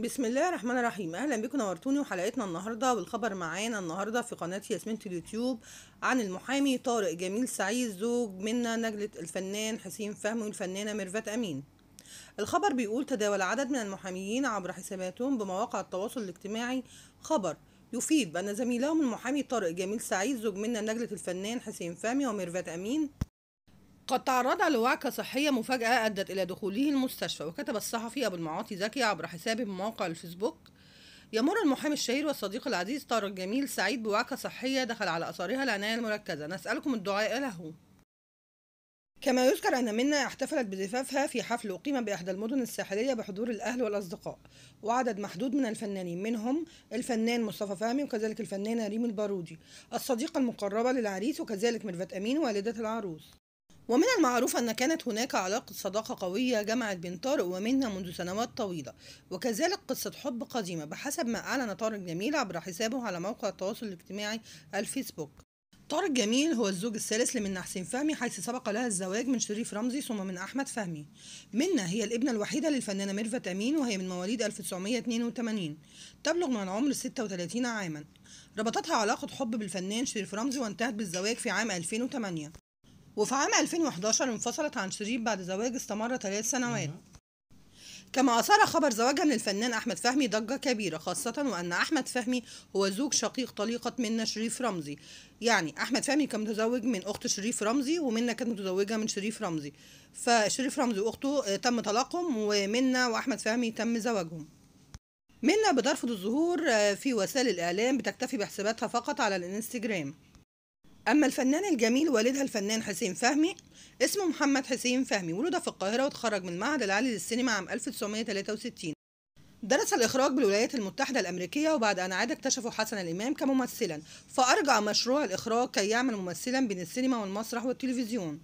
بسم الله الرحمن الرحيم اهلا بكم نورتوني وحلقتنا النهارده والخبر معانا النهارده في قناه ياسمين اليوتيوب عن المحامي طارق جميل سعيد زوج منا نجله الفنان حسين فهمي والفنانه ميرفت امين الخبر بيقول تداول عدد من المحاميين عبر حساباتهم بمواقع التواصل الاجتماعي خبر يفيد بان زميلهم المحامي طارق جميل سعيد زوج منا نجله الفنان حسين فهمي وميرفت امين قد تعرض لوعكة صحية مفاجأة أدت إلى دخوله المستشفى وكتب الصحفي أبو المعاطي زكي عبر حسابه بموقع الفيسبوك يمر المحامي الشهير والصديق العزيز طارق جميل سعيد بوعكة صحية دخل على أثارها العناية المركزة نسألكم الدعاء له كما يذكر أن منا احتفلت بزفافها في حفل أقيم بإحدى المدن الساحلية بحضور الأهل والأصدقاء وعدد محدود من الفنانين منهم الفنان مصطفى فهمي وكذلك الفنانة ريم البارودي الصديقة المقربة للعريس وكذلك ميرفت أمين والدة العروس ومن المعروف أن كانت هناك علاقة صداقة قوية جمعت بين طارق ومنها منذ سنوات طويلة وكذلك قصة حب قديمة بحسب ما أعلن طارق جميل عبر حسابه على موقع التواصل الاجتماعي الفيسبوك طارق جميل هو الزوج الثالث لمنى حسين فهمي حيث سبق لها الزواج من شريف رمزي ثم من أحمد فهمي منى هي الابنة الوحيدة للفنانة ميرفت أمين وهي من مواليد 1982 تبلغ من العمر 36 عاما ربطتها علاقة حب بالفنان شريف رمزي وانتهت بالزواج في عام 2008 وفي عام 2011 انفصلت عن شريف بعد زواج استمر ثلاث سنوات كما أثار خبر زواجها من الفنان أحمد فهمي ضجة كبيرة خاصة وأن أحمد فهمي هو زوج شقيق طليقة منة شريف رمزي يعني أحمد فهمي كان متزوج من أخت شريف رمزي ومنة كانت متزوجة من شريف رمزي فشريف رمزي وأخته آه، تم طلاقهم ومنة وأحمد فهمي تم زواجهم منة بترفض الظهور آه، في وسائل الإعلام بتكتفي بحساباتها فقط على الإنستجرام أما الفنان الجميل والدها الفنان حسين فهمي اسمه محمد حسين فهمي ولد في القاهرة وتخرج من المعهد العالي للسينما عام 1963 درس الإخراج بالولايات المتحدة الأمريكية وبعد أن عاد اكتشفه حسن الإمام كممثلا فأرجع مشروع الإخراج كي يعمل ممثلا بين السينما والمسرح والتلفزيون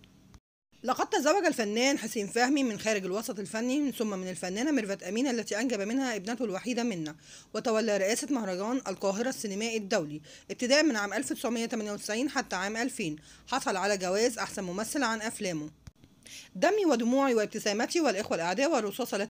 لقد تزوج الفنان حسين فهمي من خارج الوسط الفني ثم من الفنانة ميرفت أمين التي أنجب منها ابنته الوحيدة منا وتولى رئاسة مهرجان القاهرة السينمائي الدولي ابتداء من عام 1998 حتى عام 2000 حصل على جواز أحسن ممثل عن أفلامه دمي ودموعي وابتسامتي والإخوة الأعداء والرصاصة